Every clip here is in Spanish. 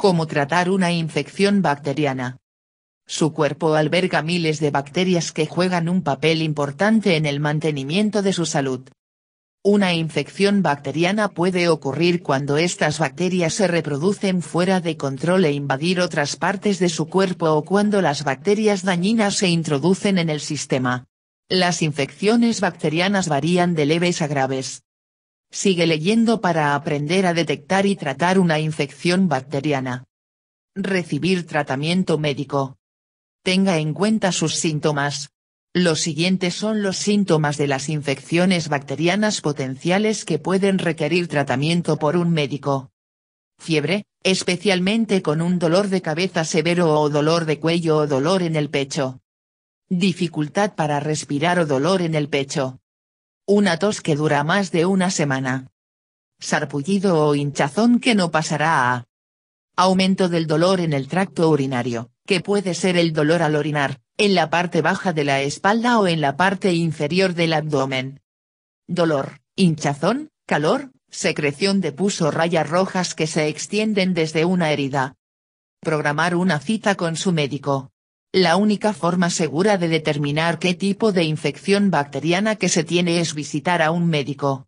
Cómo tratar una infección bacteriana. Su cuerpo alberga miles de bacterias que juegan un papel importante en el mantenimiento de su salud. Una infección bacteriana puede ocurrir cuando estas bacterias se reproducen fuera de control e invadir otras partes de su cuerpo o cuando las bacterias dañinas se introducen en el sistema. Las infecciones bacterianas varían de leves a graves. Sigue leyendo para aprender a detectar y tratar una infección bacteriana. Recibir tratamiento médico. Tenga en cuenta sus síntomas. Los siguientes son los síntomas de las infecciones bacterianas potenciales que pueden requerir tratamiento por un médico. Fiebre, especialmente con un dolor de cabeza severo o dolor de cuello o dolor en el pecho. Dificultad para respirar o dolor en el pecho una tos que dura más de una semana. Sarpullido o hinchazón que no pasará a aumento del dolor en el tracto urinario, que puede ser el dolor al orinar, en la parte baja de la espalda o en la parte inferior del abdomen. Dolor, hinchazón, calor, secreción de pus o rayas rojas que se extienden desde una herida. Programar una cita con su médico. La única forma segura de determinar qué tipo de infección bacteriana que se tiene es visitar a un médico.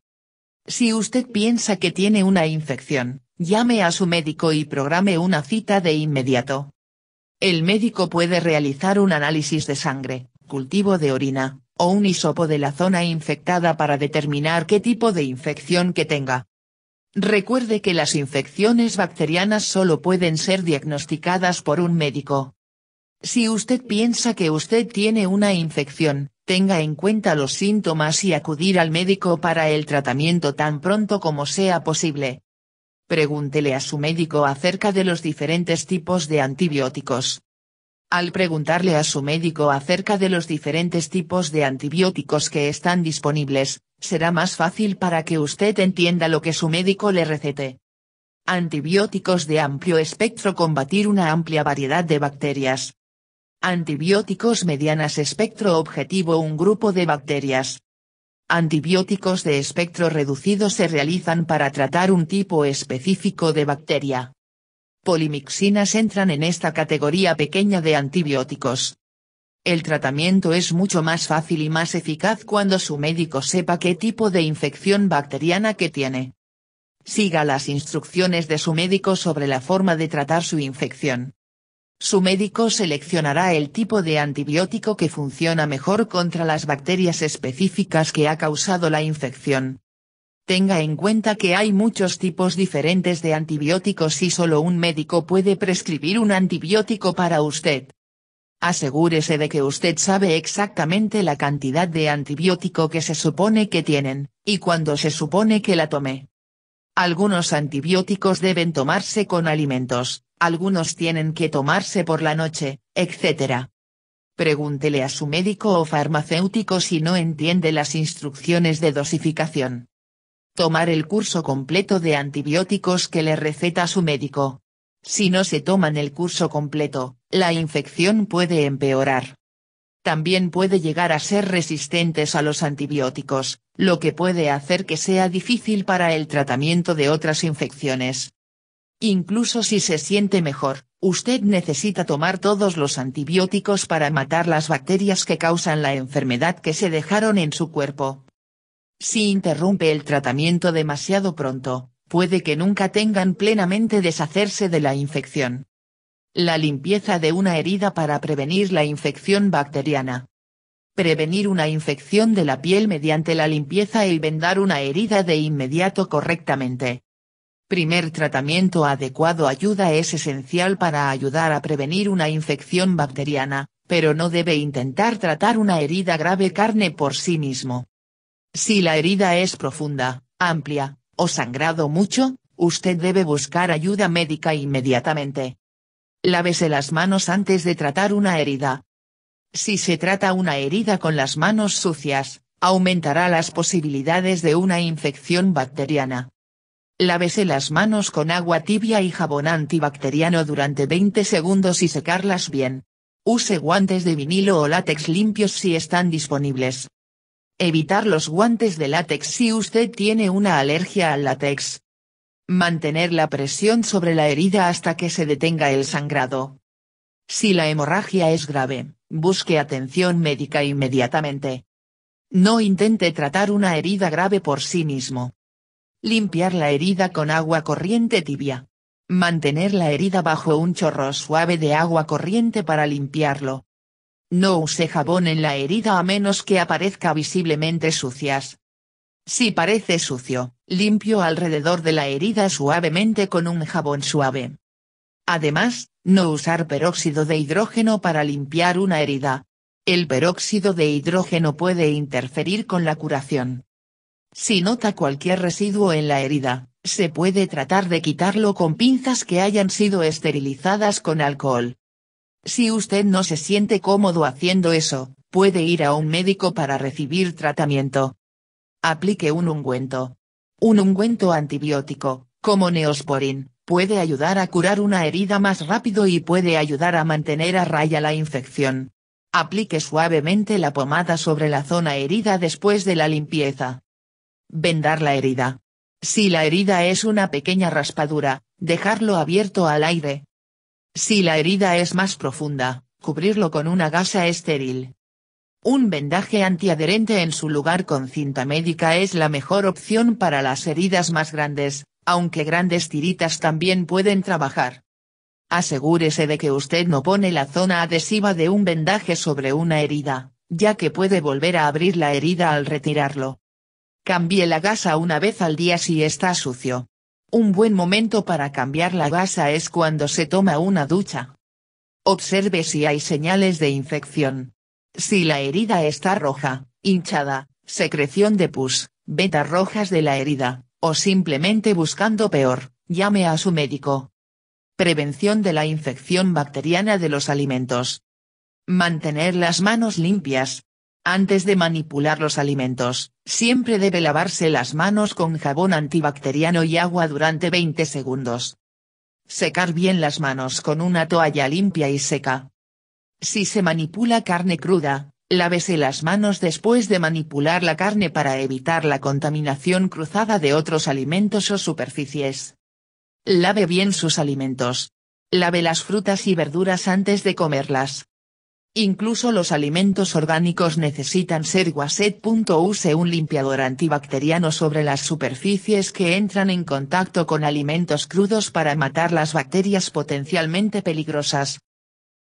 Si usted piensa que tiene una infección, llame a su médico y programe una cita de inmediato. El médico puede realizar un análisis de sangre, cultivo de orina, o un hisopo de la zona infectada para determinar qué tipo de infección que tenga. Recuerde que las infecciones bacterianas solo pueden ser diagnosticadas por un médico. Si usted piensa que usted tiene una infección, tenga en cuenta los síntomas y acudir al médico para el tratamiento tan pronto como sea posible. Pregúntele a su médico acerca de los diferentes tipos de antibióticos. Al preguntarle a su médico acerca de los diferentes tipos de antibióticos que están disponibles, será más fácil para que usted entienda lo que su médico le recete. Antibióticos de amplio espectro combatir una amplia variedad de bacterias, Antibióticos medianas espectro objetivo Un grupo de bacterias. Antibióticos de espectro reducido se realizan para tratar un tipo específico de bacteria. Polimixinas entran en esta categoría pequeña de antibióticos. El tratamiento es mucho más fácil y más eficaz cuando su médico sepa qué tipo de infección bacteriana que tiene. Siga las instrucciones de su médico sobre la forma de tratar su infección. Su médico seleccionará el tipo de antibiótico que funciona mejor contra las bacterias específicas que ha causado la infección. Tenga en cuenta que hay muchos tipos diferentes de antibióticos y solo un médico puede prescribir un antibiótico para usted. Asegúrese de que usted sabe exactamente la cantidad de antibiótico que se supone que tienen, y cuándo se supone que la tome. Algunos antibióticos deben tomarse con alimentos, algunos tienen que tomarse por la noche, etc. Pregúntele a su médico o farmacéutico si no entiende las instrucciones de dosificación. Tomar el curso completo de antibióticos que le receta su médico. Si no se toman el curso completo, la infección puede empeorar. También puede llegar a ser resistentes a los antibióticos, lo que puede hacer que sea difícil para el tratamiento de otras infecciones. Incluso si se siente mejor, usted necesita tomar todos los antibióticos para matar las bacterias que causan la enfermedad que se dejaron en su cuerpo. Si interrumpe el tratamiento demasiado pronto, puede que nunca tengan plenamente deshacerse de la infección. La limpieza de una herida para prevenir la infección bacteriana. Prevenir una infección de la piel mediante la limpieza y vendar una herida de inmediato correctamente, Primer tratamiento adecuado ayuda es esencial para ayudar a prevenir una infección bacteriana, pero no debe intentar tratar una herida grave carne por sí mismo. Si la herida es profunda, amplia, o sangrado mucho, usted debe buscar ayuda médica inmediatamente. Lávese las manos antes de tratar una herida. Si se trata una herida con las manos sucias, aumentará las posibilidades de una infección bacteriana. Lávese las manos con agua tibia y jabón antibacteriano durante 20 segundos y secarlas bien. Use guantes de vinilo o látex limpios si están disponibles. Evitar los guantes de látex si usted tiene una alergia al látex. Mantener la presión sobre la herida hasta que se detenga el sangrado. Si la hemorragia es grave, busque atención médica inmediatamente. No intente tratar una herida grave por sí mismo. Limpiar la herida con agua corriente tibia. Mantener la herida bajo un chorro suave de agua corriente para limpiarlo. No use jabón en la herida a menos que aparezca visiblemente sucias. Si parece sucio, limpio alrededor de la herida suavemente con un jabón suave. Además, no usar peróxido de hidrógeno para limpiar una herida. El peróxido de hidrógeno puede interferir con la curación. Si nota cualquier residuo en la herida, se puede tratar de quitarlo con pinzas que hayan sido esterilizadas con alcohol. Si usted no se siente cómodo haciendo eso, puede ir a un médico para recibir tratamiento. Aplique un ungüento. Un ungüento antibiótico, como Neosporin, puede ayudar a curar una herida más rápido y puede ayudar a mantener a raya la infección. Aplique suavemente la pomada sobre la zona herida después de la limpieza. Vendar la herida. Si la herida es una pequeña raspadura, dejarlo abierto al aire. Si la herida es más profunda, cubrirlo con una gasa estéril. Un vendaje antiadherente en su lugar con cinta médica es la mejor opción para las heridas más grandes, aunque grandes tiritas también pueden trabajar. Asegúrese de que usted no pone la zona adhesiva de un vendaje sobre una herida, ya que puede volver a abrir la herida al retirarlo. Cambie la gasa una vez al día si está sucio. Un buen momento para cambiar la gasa es cuando se toma una ducha. Observe si hay señales de infección. Si la herida está roja, hinchada, secreción de pus, betas rojas de la herida, o simplemente buscando peor, llame a su médico. Prevención de la infección bacteriana de los alimentos. Mantener las manos limpias, antes de manipular los alimentos, siempre debe lavarse las manos con jabón antibacteriano y agua durante 20 segundos. Secar bien las manos con una toalla limpia y seca. Si se manipula carne cruda, lávese las manos después de manipular la carne para evitar la contaminación cruzada de otros alimentos o superficies. Lave bien sus alimentos. Lave las frutas y verduras antes de comerlas. Incluso los alimentos orgánicos necesitan ser guaset. Use un limpiador antibacteriano sobre las superficies que entran en contacto con alimentos crudos para matar las bacterias potencialmente peligrosas.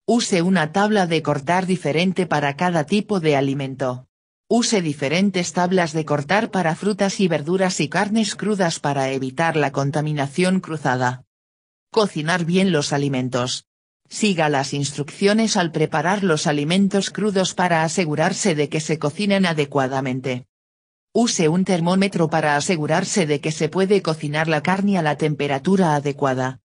Use una tabla de cortar diferente para cada tipo de alimento. Use diferentes tablas de cortar para frutas y verduras y carnes crudas para evitar la contaminación cruzada. Cocinar bien los alimentos. Siga las instrucciones al preparar los alimentos crudos para asegurarse de que se cocinen adecuadamente. Use un termómetro para asegurarse de que se puede cocinar la carne a la temperatura adecuada.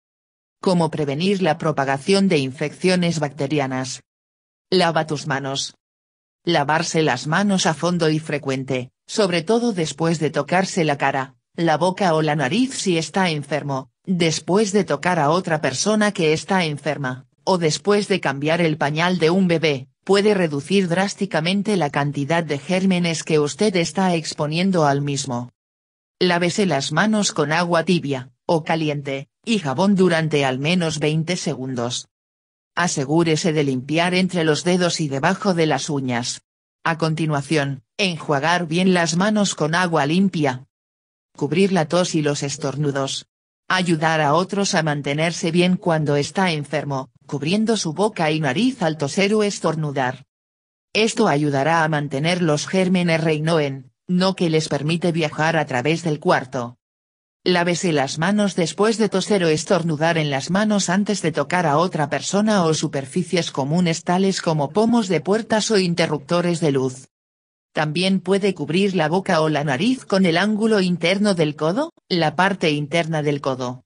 Cómo prevenir la propagación de infecciones bacterianas. Lava tus manos. Lavarse las manos a fondo y frecuente, sobre todo después de tocarse la cara, la boca o la nariz si está enfermo, después de tocar a otra persona que está enferma o después de cambiar el pañal de un bebé, puede reducir drásticamente la cantidad de gérmenes que usted está exponiendo al mismo. Lávese las manos con agua tibia, o caliente, y jabón durante al menos 20 segundos. Asegúrese de limpiar entre los dedos y debajo de las uñas. A continuación, enjuagar bien las manos con agua limpia. Cubrir la tos y los estornudos. Ayudar a otros a mantenerse bien cuando está enfermo, cubriendo su boca y nariz al toser o estornudar. Esto ayudará a mantener los gérmenes reinoen, no que les permite viajar a través del cuarto. Lávese las manos después de toser o estornudar en las manos antes de tocar a otra persona o superficies comunes tales como pomos de puertas o interruptores de luz. También puede cubrir la boca o la nariz con el ángulo interno del codo, la parte interna del codo.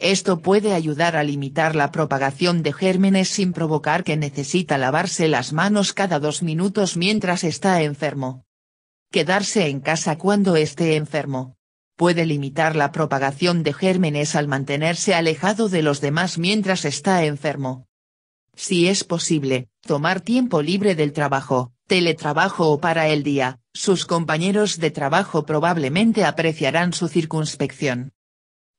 Esto puede ayudar a limitar la propagación de gérmenes sin provocar que necesita lavarse las manos cada dos minutos mientras está enfermo. Quedarse en casa cuando esté enfermo. Puede limitar la propagación de gérmenes al mantenerse alejado de los demás mientras está enfermo. Si es posible, tomar tiempo libre del trabajo, teletrabajo o para el día, sus compañeros de trabajo probablemente apreciarán su circunspección.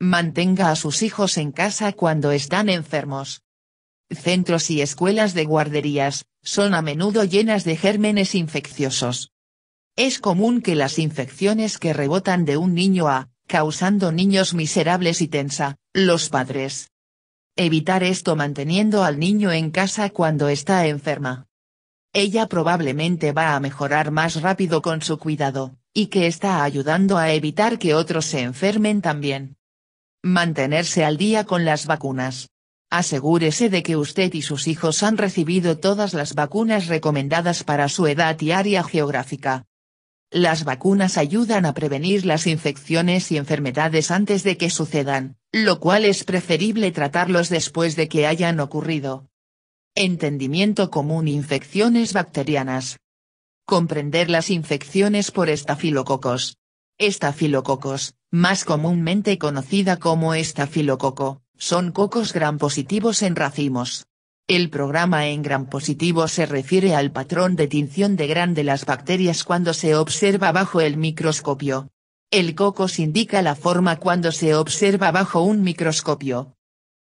Mantenga a sus hijos en casa cuando están enfermos. Centros y escuelas de guarderías, son a menudo llenas de gérmenes infecciosos. Es común que las infecciones que rebotan de un niño a, causando niños miserables y tensa, los padres. Evitar esto manteniendo al niño en casa cuando está enferma. Ella probablemente va a mejorar más rápido con su cuidado, y que está ayudando a evitar que otros se enfermen también. Mantenerse al día con las vacunas. Asegúrese de que usted y sus hijos han recibido todas las vacunas recomendadas para su edad y área geográfica. Las vacunas ayudan a prevenir las infecciones y enfermedades antes de que sucedan, lo cual es preferible tratarlos después de que hayan ocurrido. Entendimiento común Infecciones bacterianas. Comprender las infecciones por estafilococos, Estafilococos, más comúnmente conocida como estafilococo, son cocos gran positivos en racimos. El programa en gran positivo se refiere al patrón de tinción de gran de las bacterias cuando se observa bajo el microscopio. El cocos indica la forma cuando se observa bajo un microscopio.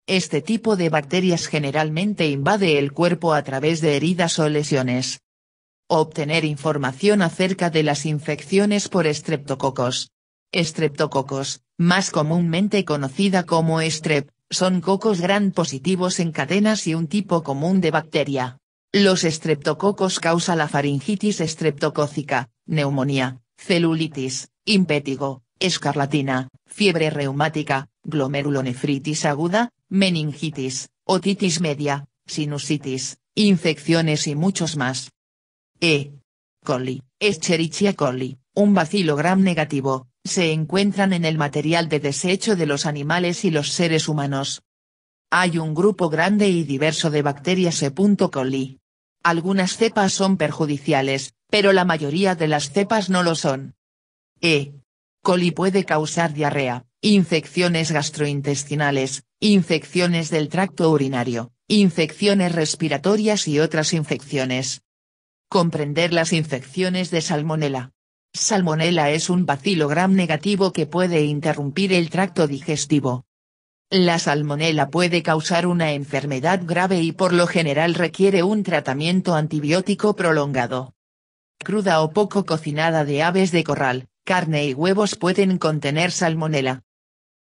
Este tipo de bacterias generalmente invade el cuerpo a través de heridas o lesiones, obtener información acerca de las infecciones por estreptococos. Estreptococos, más comúnmente conocida como strep, son cocos gran positivos en cadenas y un tipo común de bacteria. Los estreptococos causa la faringitis estreptocócica, neumonía, celulitis, impétigo, escarlatina, fiebre reumática, glomerulonefritis aguda, meningitis, otitis media, sinusitis, infecciones y muchos más. E. coli, Escherichia coli, un bacilogram negativo, se encuentran en el material de desecho de los animales y los seres humanos. Hay un grupo grande y diverso de bacterias E. coli. Algunas cepas son perjudiciales, pero la mayoría de las cepas no lo son. E. coli puede causar diarrea, infecciones gastrointestinales, infecciones del tracto urinario, infecciones respiratorias y otras infecciones. Comprender las infecciones de salmonela. Salmonella es un bacilo negativo que puede interrumpir el tracto digestivo. La salmonela puede causar una enfermedad grave y por lo general requiere un tratamiento antibiótico prolongado. Cruda o poco cocinada de aves de corral, carne y huevos pueden contener salmonela.